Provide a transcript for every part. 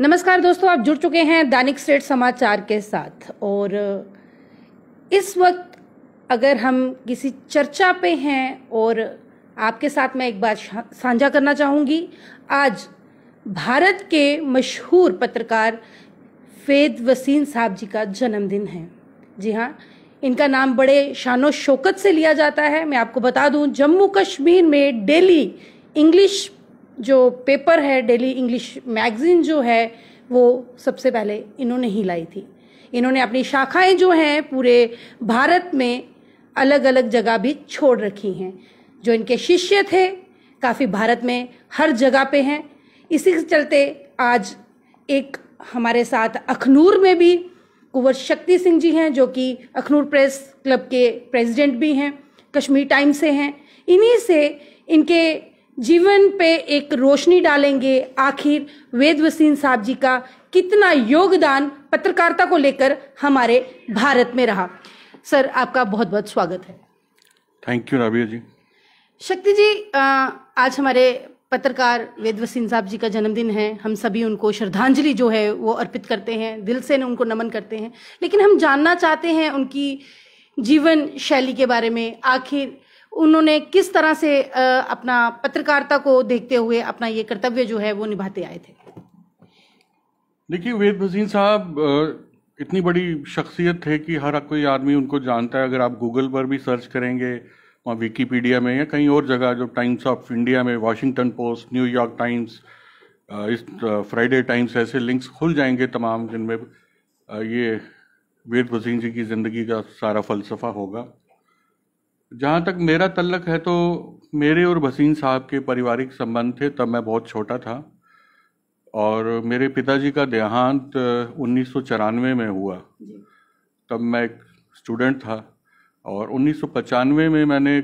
नमस्कार दोस्तों आप जुड़ चुके हैं दैनिक स्टेट समाचार के साथ और इस वक्त अगर हम किसी चर्चा पे हैं और आपके साथ मैं एक बात साझा करना चाहूँगी आज भारत के मशहूर पत्रकार फेद वसीम साहब जी का जन्मदिन है जी हाँ इनका नाम बड़े शानो शौकत से लिया जाता है मैं आपको बता दूं जम्मू कश्मीर में डेली इंग्लिश जो पेपर है डेली इंग्लिश मैगज़ीन जो है वो सबसे पहले इन्होंने ही लाई थी इन्होंने अपनी शाखाएं जो हैं पूरे भारत में अलग अलग जगह भी छोड़ रखी हैं जो इनके शिष्य थे काफ़ी भारत में हर जगह पे हैं इसी के चलते आज एक हमारे साथ अखनूर में भी कुंवर शक्ति सिंह जी हैं जो कि अखनूर प्रेस क्लब के प्रेसिडेंट भी हैं कश्मीर टाइम से हैं इन्हीं से इनके जीवन पे एक रोशनी डालेंगे आखिर वेद वसीन साहब जी का कितना योगदान पत्रकारिता को लेकर हमारे भारत में रहा सर आपका बहुत बहुत स्वागत है थैंक यू राबिया जी शक्ति जी आज हमारे पत्रकार वेद वसीन साहब जी का जन्मदिन है हम सभी उनको श्रद्धांजलि जो है वो अर्पित करते हैं दिल से उनको नमन करते हैं लेकिन हम जानना चाहते हैं उनकी जीवन शैली के बारे में आखिर उन्होंने किस तरह से अपना पत्रकारिता को देखते हुए अपना ये कर्तव्य जो है वो निभाते आए थे देखिए वेद भसीन साहब इतनी बड़ी शख्सियत थे कि हर कोई आदमी उनको जानता है अगर आप गूगल पर भी सर्च करेंगे वहाँ विकीपीडिया में या कहीं और जगह जो टाइम्स ऑफ इंडिया में वाशिंगटन पोस्ट न्यूयॉर्क टाइम्स इस फ्राइडे टाइम्स ऐसे लिंक्स खुल जाएंगे तमाम जिनमें ये वेद भसीन जी की ज़िंदगी का सारा फलसफा होगा जहाँ तक मेरा तल्लक है तो मेरे और भसीन साहब के पारिवारिक संबंध थे तब मैं बहुत छोटा था और मेरे पिताजी का देहांत उन्नीस में हुआ तब मैं एक स्टूडेंट था और उन्नीस में मैंने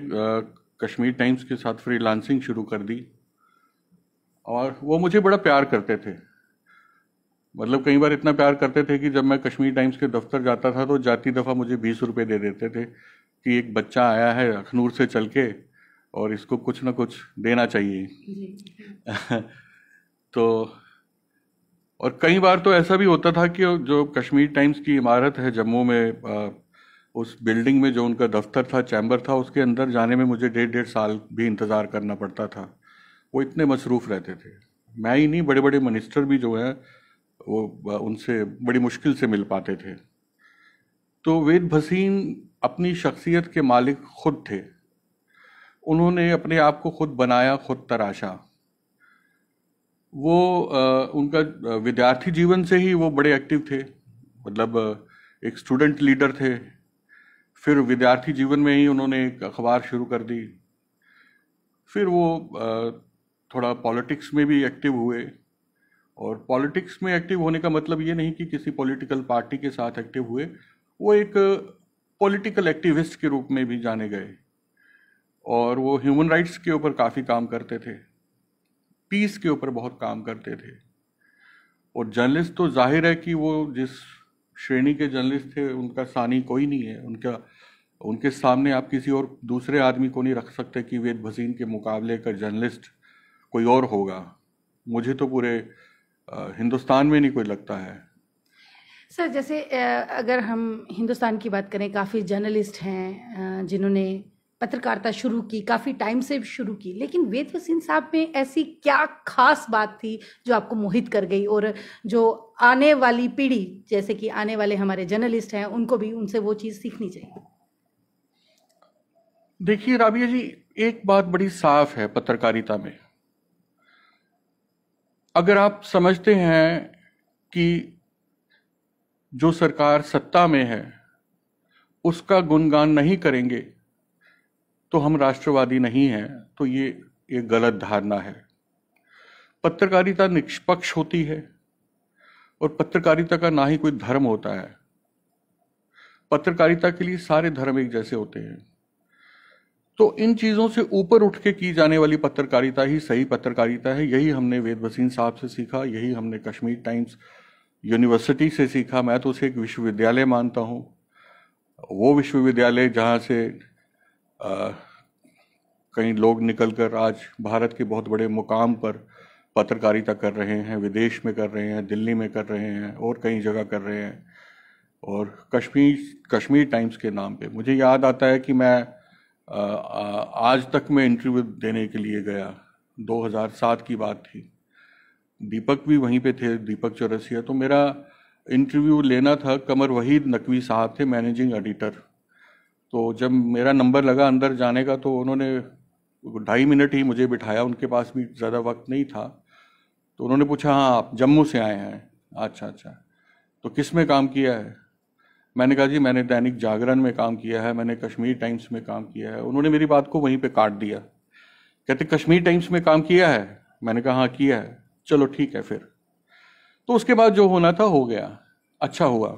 कश्मीर टाइम्स के साथ फ्रीलांसिंग शुरू कर दी और वो मुझे बड़ा प्यार करते थे मतलब कई बार इतना प्यार करते थे कि जब मैं कश्मीर टाइम्स के दफ्तर जाता था तो जाती दफ़ा मुझे बीस रुपये दे देते थे कि एक बच्चा आया है अखनूर से चल के और इसको कुछ ना कुछ देना चाहिए तो और कई बार तो ऐसा भी होता था कि जो कश्मीर टाइम्स की इमारत है जम्मू में आ, उस बिल्डिंग में जो उनका दफ्तर था चैम्बर था उसके अंदर जाने में मुझे डेढ़ डेढ़ साल भी इंतज़ार करना पड़ता था वो इतने मसरूफ़ रहते थे मैं ही नहीं बड़े बड़े मिनिस्टर भी जो हैं वो उनसे बड़ी मुश्किल से मिल पाते थे तो वेद भसीन अपनी शख्सियत के मालिक खुद थे उन्होंने अपने आप को खुद बनाया खुद तराशा वो आ, उनका विद्यार्थी जीवन से ही वो बड़े एक्टिव थे मतलब एक स्टूडेंट लीडर थे फिर विद्यार्थी जीवन में ही उन्होंने एक अखबार शुरू कर दी फिर वो आ, थोड़ा पॉलिटिक्स में भी एक्टिव हुए और पॉलिटिक्स में एक्टिव होने का मतलब ये नहीं कि किसी पॉलिटिकल पार्टी के साथ एक्टिव हुए वो एक पॉलिटिकल एक्टिविस्ट के रूप में भी जाने गए और वो ह्यूमन राइट्स के ऊपर काफ़ी काम करते थे पीस के ऊपर बहुत काम करते थे और जर्नलिस्ट तो जाहिर है कि वो जिस श्रेणी के जर्नलिस्ट थे उनका सानी कोई नहीं है उनका उनके सामने आप किसी और दूसरे आदमी को नहीं रख सकते कि वेद भसीन के मुकाबले का जर्नलिस्ट कोई और होगा मुझे तो पूरे हिंदुस्तान में नहीं कोई लगता है सर जैसे अगर हम हिंदुस्तान की बात करें काफ़ी जर्नलिस्ट हैं जिन्होंने पत्रकारिता शुरू की काफ़ी टाइम से शुरू की लेकिन वेद वसीन साहब में ऐसी क्या खास बात थी जो आपको मोहित कर गई और जो आने वाली पीढ़ी जैसे कि आने वाले हमारे जर्नलिस्ट हैं उनको भी उनसे वो चीज़ सीखनी चाहिए देखिए राबिया जी एक बात बड़ी साफ है पत्रकारिता में अगर आप समझते हैं कि जो सरकार सत्ता में है उसका गुणगान नहीं करेंगे तो हम राष्ट्रवादी नहीं हैं तो ये एक गलत धारणा है पत्रकारिता निष्पक्ष होती है और पत्रकारिता का ना ही कोई धर्म होता है पत्रकारिता के लिए सारे धर्म एक जैसे होते हैं तो इन चीज़ों से ऊपर उठ के की जाने वाली पत्रकारिता ही सही पत्रकारिता है यही हमने वेद भसीन साहब से सीखा यही हमने कश्मीर टाइम्स यूनिवर्सिटी से सीखा मैं तो उसे एक विश्वविद्यालय मानता हूँ वो विश्वविद्यालय जहाँ से आ, कई लोग निकलकर आज भारत के बहुत बड़े मुकाम पर पत्रकारिता कर रहे हैं विदेश में कर रहे हैं दिल्ली में कर रहे हैं और कई जगह कर रहे हैं और कश्मीर कश्मीर टाइम्स के नाम पे मुझे याद आता है कि मैं आ, आ, आज तक मैं इंटरव्यू देने के लिए गया 2007 की बात थी दीपक भी वहीं पे थे दीपक चौरसिया तो मेरा इंटरव्यू लेना था कमर वहीद नकवी साहब थे मैनेजिंग एडिटर तो जब मेरा नंबर लगा अंदर जाने का तो उन्होंने ढाई मिनट ही मुझे बिठाया उनके पास भी ज़्यादा वक्त नहीं था तो उन्होंने पूछा हाँ आप जम्मू से आए हैं अच्छा अच्छा तो किस में काम किया है मैंने कहा जी मैंने दैनिक जागरण में काम किया है मैंने कश्मीर टाइम्स में काम किया है उन्होंने मेरी बात को वहीं पे काट दिया कहते कश्मीर टाइम्स में काम किया है मैंने कहा हाँ किया है चलो ठीक है फिर तो उसके बाद जो होना था हो गया अच्छा हुआ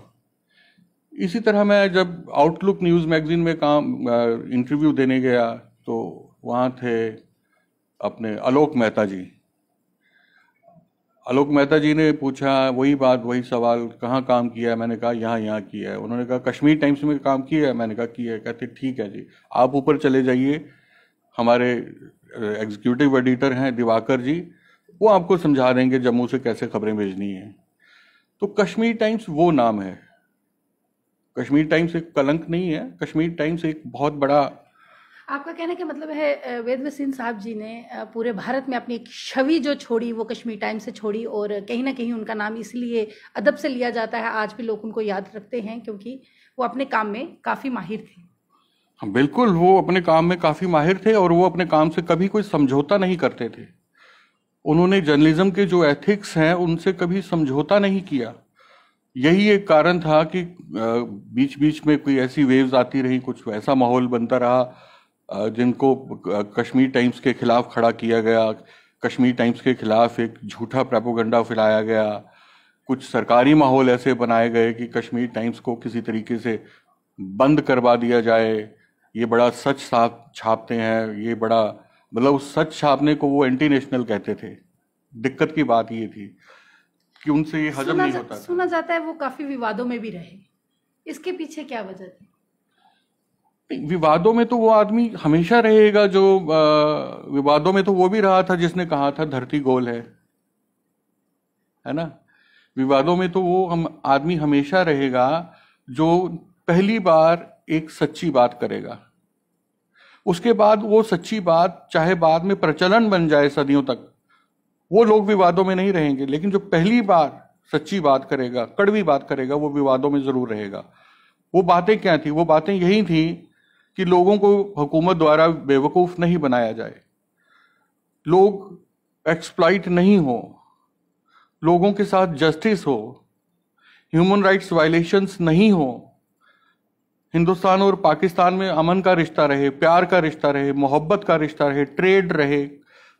इसी तरह मैं जब आउटलुक न्यूज़ मैगज़ीन में काम इंटरव्यू देने गया तो वहाँ थे अपने आलोक मेहता जी आलोक मेहता जी ने पूछा वही बात वही सवाल कहाँ काम किया है मैंने कहा यहाँ यहाँ किया है उन्होंने कहा कश्मीर टाइम्स में काम किया है मैंने कहा किया है कहते ठीक है जी आप ऊपर चले जाइए हमारे एग्जीक्यूटिव एडिटर हैं दिवाकर जी वो आपको समझा देंगे जम्मू से कैसे खबरें भेजनी है तो कश्मीर टाइम्स वो नाम है कश्मीर टाइम्स एक कलंक नहीं है कश्मीर टाइम्स एक बहुत बड़ा आपका कहने का मतलब है वेद वसीन साहब जी ने पूरे भारत में अपनी एक छवि जो छोड़ी वो कश्मीर टाइम्स से छोड़ी और कहीं ना कहीं उनका नाम इसलिए अदब से लिया जाता है आज भी लोग उनको याद रखते हैं क्योंकि वो अपने काम में काफ़ी माहिर थे हाँ, बिल्कुल वो अपने काम में काफ़ी माहिर थे और वो अपने काम से कभी कोई समझौता नहीं करते थे उन्होंने जर्नलिज्म के जो एथिक्स हैं उनसे कभी समझौता नहीं किया यही एक कारण था कि बीच बीच में कोई ऐसी वेव्स आती रही कुछ वैसा माहौल बनता रहा जिनको कश्मीर टाइम्स के खिलाफ खड़ा किया गया कश्मीर टाइम्स के खिलाफ एक झूठा प्रेपोगंडा फैलाया गया कुछ सरकारी माहौल ऐसे बनाए गए कि कश्मीर टाइम्स को किसी तरीके से बंद करवा दिया जाए ये बड़ा सच साफ छापते हैं ये बड़ा मतलब उस सच छापने को वो एंटी नेशनल कहते थे दिक्कत की बात ये थी कि उनसे ये हजम नहीं होता सुना जाता है वो काफी विवादों में भी रहे इसके पीछे क्या वजह थी विवादों में तो वो आदमी हमेशा रहेगा जो विवादों में तो वो भी रहा था जिसने कहा था धरती गोल है है ना विवादों में तो वो हम आदमी हमेशा रहेगा जो पहली बार एक सच्ची बात करेगा उसके बाद वो सच्ची बात चाहे बाद में प्रचलन बन जाए सदियों तक वो लोग विवादों में नहीं रहेंगे लेकिन जो पहली बार सच्ची बात करेगा कड़वी बात करेगा वो विवादों में ज़रूर रहेगा वो बातें क्या थी वो बातें यही थी कि लोगों को हुकूमत द्वारा बेवकूफ़ नहीं बनाया जाए लोग एक्सप्लाइट नहीं हो लोगों के साथ जस्टिस हो ह्यूमन राइट्स वायलेशंस नहीं हो हिंदुस्तान और पाकिस्तान में अमन का रिश्ता रहे प्यार का रिश्ता रहे मोहब्बत का रिश्ता रहे ट्रेड रहे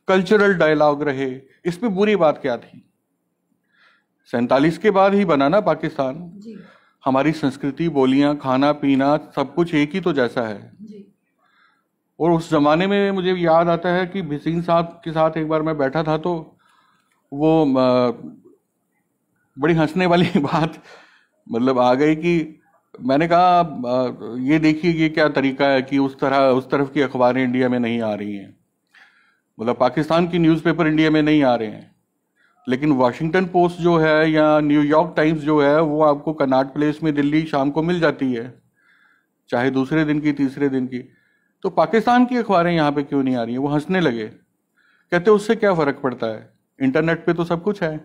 कल्चरल डायलॉग रहे इसमें बुरी बात क्या थी सैतालीस के बाद ही बना ना पाकिस्तान जी। हमारी संस्कृति बोलियां खाना पीना सब कुछ एक ही तो जैसा है जी। और उस जमाने में मुझे याद आता है कि भिसीन साहब के साथ एक बार मैं बैठा था तो वो बड़ी हंसने वाली बात मतलब आ गई कि मैंने कहा ये देखिए ये क्या तरीका है कि उस तरह उस तरफ की अखबारें इंडिया में नहीं आ रही हैं मतलब पाकिस्तान की न्यूज़पेपर इंडिया में नहीं आ रहे हैं लेकिन वाशिंगटन पोस्ट जो है या न्यूयॉर्क टाइम्स जो है वो आपको कनाट प्लेस में दिल्ली शाम को मिल जाती है चाहे दूसरे दिन की तीसरे दिन की तो पाकिस्तान की अखबारें यहाँ पे क्यों नहीं आ रही हैं वो हंसने लगे कहते उससे क्या फ़र्क पड़ता है इंटरनेट पे तो सब कुछ है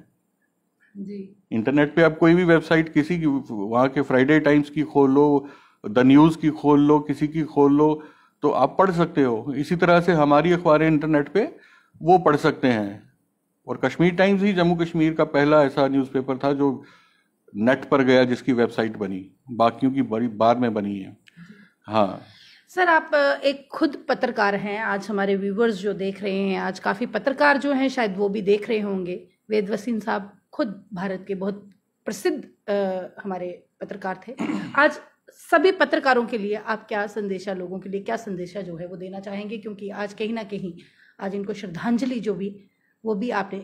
जी इंटरनेट पे आप कोई भी वेबसाइट किसी की वहाँ के फ्राइडे टाइम्स की खोल लो द न्यूज़ की खोल लो किसी की खोल लो तो आप पढ़ सकते हो इसी तरह से हमारी अखबारें इंटरनेट पे वो पढ़ सकते हैं और कश्मीर टाइम्स ही जम्मू कश्मीर का पहला ऐसा न्यूज़पेपर था जो नेट पर गया जिसकी वेबसाइट बनी बाकियों की बड़ी बाद में बनी है हाँ सर आप एक खुद पत्रकार हैं आज हमारे व्यूवर्स जो देख रहे हैं आज काफ़ी पत्रकार जो हैं शायद वो भी देख रहे होंगे वेद वसीन साहब खुद भारत के बहुत प्रसिद्ध हमारे पत्रकार थे आज सभी पत्रकारों के लिए आप क्या संदेशा लोगों के लिए क्या संदेशा जो है वो देना चाहेंगे क्योंकि आज कहीं ना कहीं आज इनको श्रद्धांजलि जो भी वो भी आपने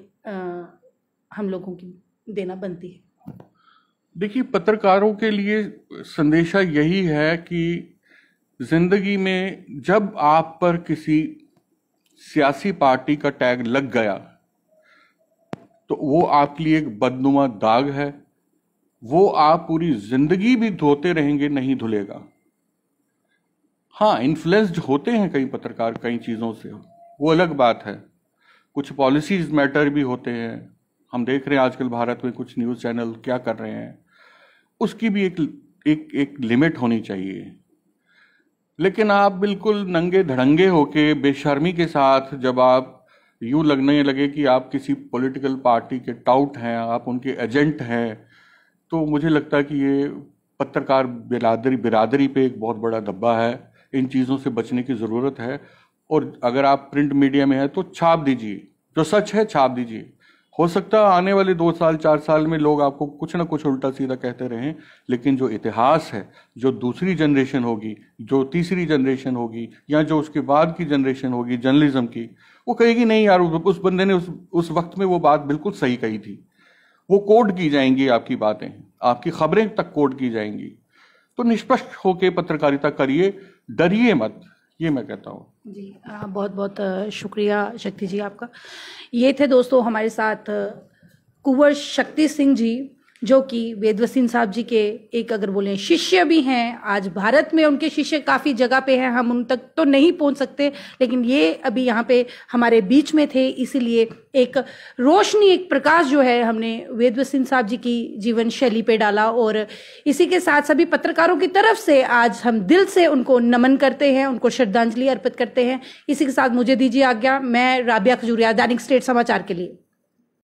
हम लोगों की देना बनती है देखिए पत्रकारों के लिए संदेशा यही है कि जिंदगी में जब आप पर किसी सियासी पार्टी का टैग लग गया तो वो आपके लिए एक बदनुमा दाग है वो आप पूरी जिंदगी भी धोते रहेंगे नहीं धुलेगा हाँ इन्फ्लुएंस्ड होते हैं कई पत्रकार कई चीज़ों से वो अलग बात है कुछ पॉलिसीज मैटर भी होते हैं हम देख रहे हैं आजकल भारत में कुछ न्यूज़ चैनल क्या कर रहे हैं उसकी भी एक एक एक लिमिट होनी चाहिए लेकिन आप बिल्कुल नंगे धड़ंगे होके बेशर्मी के साथ जब आप यूं लगने लगे कि आप किसी पॉलिटिकल पार्टी के टाउट हैं आप उनके एजेंट हैं तो मुझे लगता है कि ये पत्रकार बिरादरी बिरादरी पे एक बहुत बड़ा धब्बा है इन चीज़ों से बचने की ज़रूरत है और अगर आप प्रिंट मीडिया में हैं तो छाप दीजिए जो सच है छाप दीजिए हो सकता है आने वाले दो साल चार साल में लोग आपको कुछ ना कुछ उल्टा सीधा कहते रहें लेकिन जो इतिहास है जो दूसरी जनरेशन होगी जो तीसरी जनरेशन होगी या जो उसके बाद की जनरेशन होगी जर्नलिज्म की वो कहेगी नहीं यार उस बंदे ने उस उस वक्त में वो बात बिल्कुल सही कही थी वो कोड की जाएंगी आपकी बातें आपकी खबरें तक कोड की जाएंगी तो निष्पक्ष होकर पत्रकारिता करिए डरिए मत ये मैं कहता हूँ जी आ, बहुत बहुत शुक्रिया शक्ति जी आपका ये थे दोस्तों हमारे साथ कुंवर शक्ति सिंह जी जो कि वेदवसीन साहब जी के एक अगर बोले शिष्य भी हैं आज भारत में उनके शिष्य काफ़ी जगह पे हैं हम उन तक तो नहीं पहुंच सकते लेकिन ये अभी यहाँ पे हमारे बीच में थे इसीलिए एक रोशनी एक प्रकाश जो है हमने वेदवसीन साहब जी की जीवन शैली पे डाला और इसी के साथ सभी पत्रकारों की तरफ से आज हम दिल से उनको नमन करते हैं उनको श्रद्धांजलि अर्पित करते हैं इसी के साथ मुझे दीजिए आज्ञा मैं राबिया खजूरिया दैनिक स्टेट समाचार के लिए